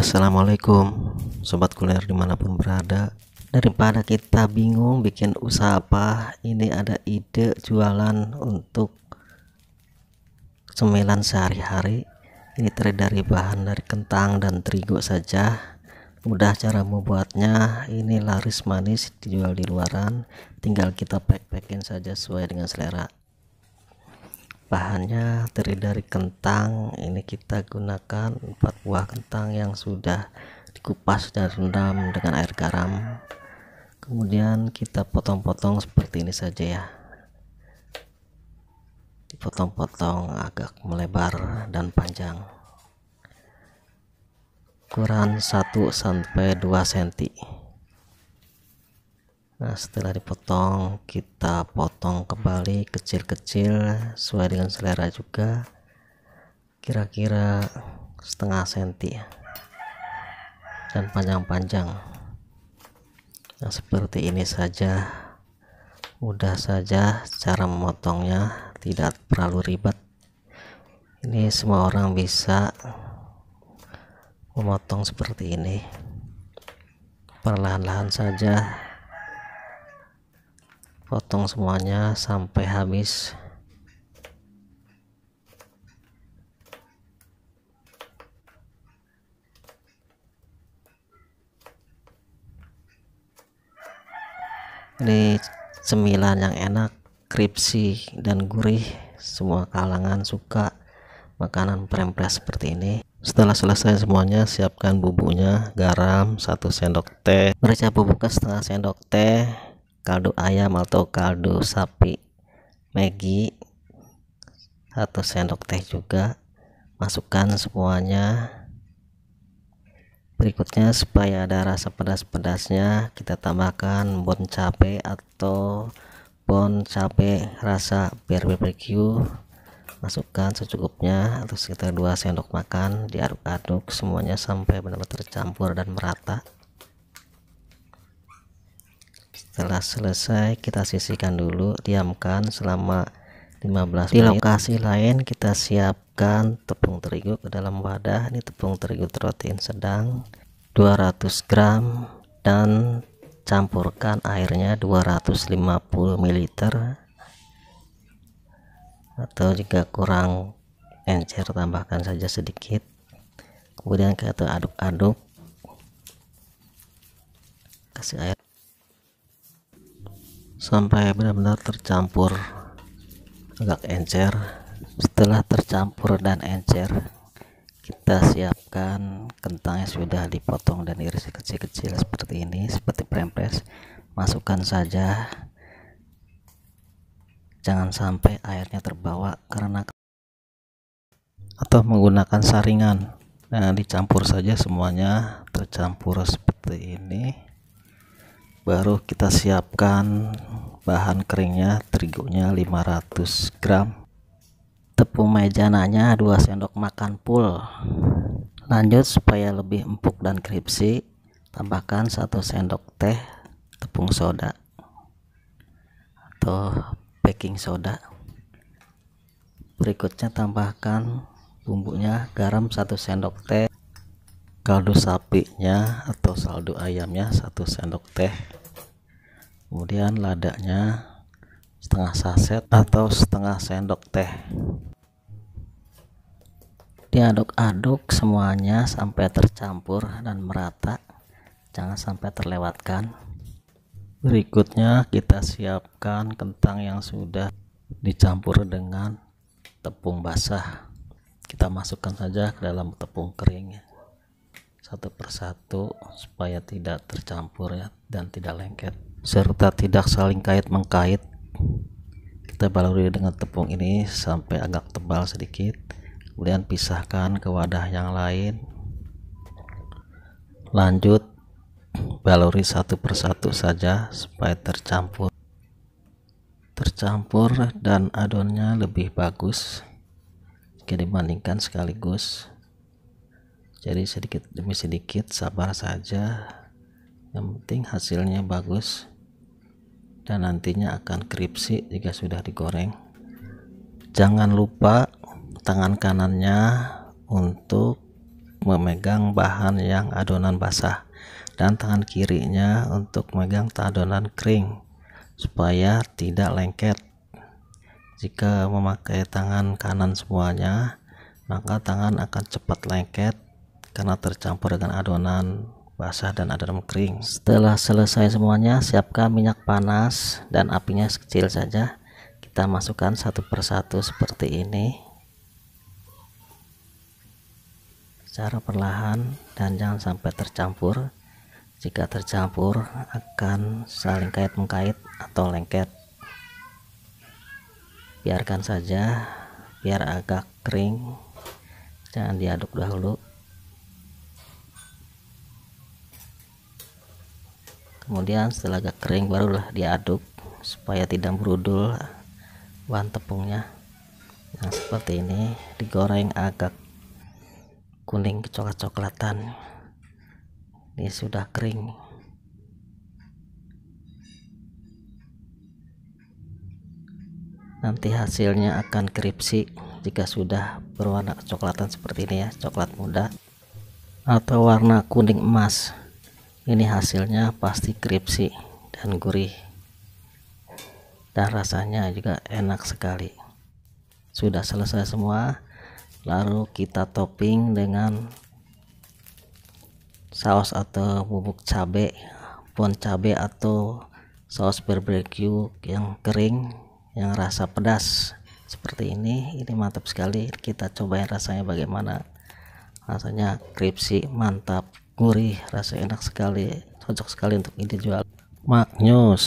Assalamualaikum Sobat kuliner dimanapun berada Daripada kita bingung bikin usaha apa Ini ada ide jualan untuk Cemilan sehari-hari Ini terdiri dari bahan dari kentang dan terigu saja Mudah cara membuatnya Ini laris manis dijual di luaran Tinggal kita pack-packin saja sesuai dengan selera bahannya terdiri dari kentang ini kita gunakan 4 buah kentang yang sudah dikupas dan rendam dengan air garam kemudian kita potong-potong seperti ini saja ya dipotong-potong agak melebar dan panjang ukuran 1 sampai 2 cm Nah, setelah dipotong, kita potong kembali kecil-kecil sesuai dengan selera juga. Kira-kira setengah senti ya. dan panjang-panjang. Nah, seperti ini saja. Mudah saja cara memotongnya, tidak terlalu ribet. Ini semua orang bisa memotong seperti ini. Perlahan-lahan saja potong semuanya sampai habis ini cemilan yang enak kripsi dan gurih semua kalangan suka makanan prempres seperti ini setelah selesai semuanya, siapkan bumbunya, garam, 1 sendok teh, merica bubuk setengah sendok teh, kaldu ayam atau kaldu sapi Maggi satu sendok teh juga masukkan semuanya berikutnya supaya ada rasa pedas-pedasnya kita tambahkan bon cabe atau bon cabe rasa biar bbq, masukkan secukupnya atau sekitar 2 sendok makan diaduk-aduk semuanya sampai benar-benar tercampur dan merata setelah selesai kita sisihkan dulu diamkan selama 15 menit di lokasi lain kita siapkan tepung terigu ke dalam wadah ini tepung terigu protein sedang 200 gram dan campurkan airnya 250 ml atau jika kurang encer tambahkan saja sedikit kemudian kita aduk-aduk kasih air sampai benar-benar tercampur agak encer setelah tercampur dan encer kita siapkan kentangnya sudah dipotong dan iris kecil-kecil seperti ini seperti prempres masukkan saja jangan sampai airnya terbawa karena atau menggunakan saringan nah dicampur saja semuanya tercampur seperti ini baru kita siapkan bahan keringnya terigunya 500 gram tepung mejananya 2 sendok makan full lanjut supaya lebih empuk dan kripsi tambahkan 1 sendok teh tepung soda atau baking soda berikutnya tambahkan bumbunya garam 1 sendok teh kaldu sapinya atau saldo ayamnya 1 sendok teh kemudian ladaknya setengah saset atau setengah sendok teh diaduk-aduk semuanya sampai tercampur dan merata jangan sampai terlewatkan berikutnya kita siapkan kentang yang sudah dicampur dengan tepung basah kita masukkan saja ke dalam tepung kering satu persatu supaya tidak tercampur ya dan tidak lengket serta tidak saling kait mengkait kita baluri dengan tepung ini sampai agak tebal sedikit kemudian pisahkan ke wadah yang lain lanjut baluri satu persatu saja supaya tercampur tercampur dan adonnya lebih bagus jika dibandingkan sekaligus jadi sedikit demi sedikit sabar saja yang penting hasilnya bagus dan nantinya akan kripsi jika sudah digoreng jangan lupa tangan kanannya untuk memegang bahan yang adonan basah dan tangan kirinya untuk memegang adonan kering supaya tidak lengket jika memakai tangan kanan semuanya maka tangan akan cepat lengket karena tercampur dengan adonan basah dan ada kering setelah selesai semuanya siapkan minyak panas dan apinya sekecil saja kita masukkan satu persatu seperti ini secara perlahan dan jangan sampai tercampur jika tercampur akan saling kait mengkait atau lengket biarkan saja biar agak kering jangan diaduk dahulu kemudian setelah agak kering barulah diaduk supaya tidak berudul bahan tepungnya nah seperti ini digoreng agak kuning kecoklat coklatan ini sudah kering nanti hasilnya akan kripsi jika sudah berwarna kecoklatan seperti ini ya coklat muda atau warna kuning emas ini hasilnya pasti kripsi dan gurih dan rasanya juga enak sekali sudah selesai semua lalu kita topping dengan saus atau bubuk cabe pon cabe atau saus barbecue yang kering yang rasa pedas seperti ini ini mantap sekali kita cobain rasanya bagaimana rasanya kripsi mantap gurih rasa enak sekali cocok sekali untuk ini jual maknyus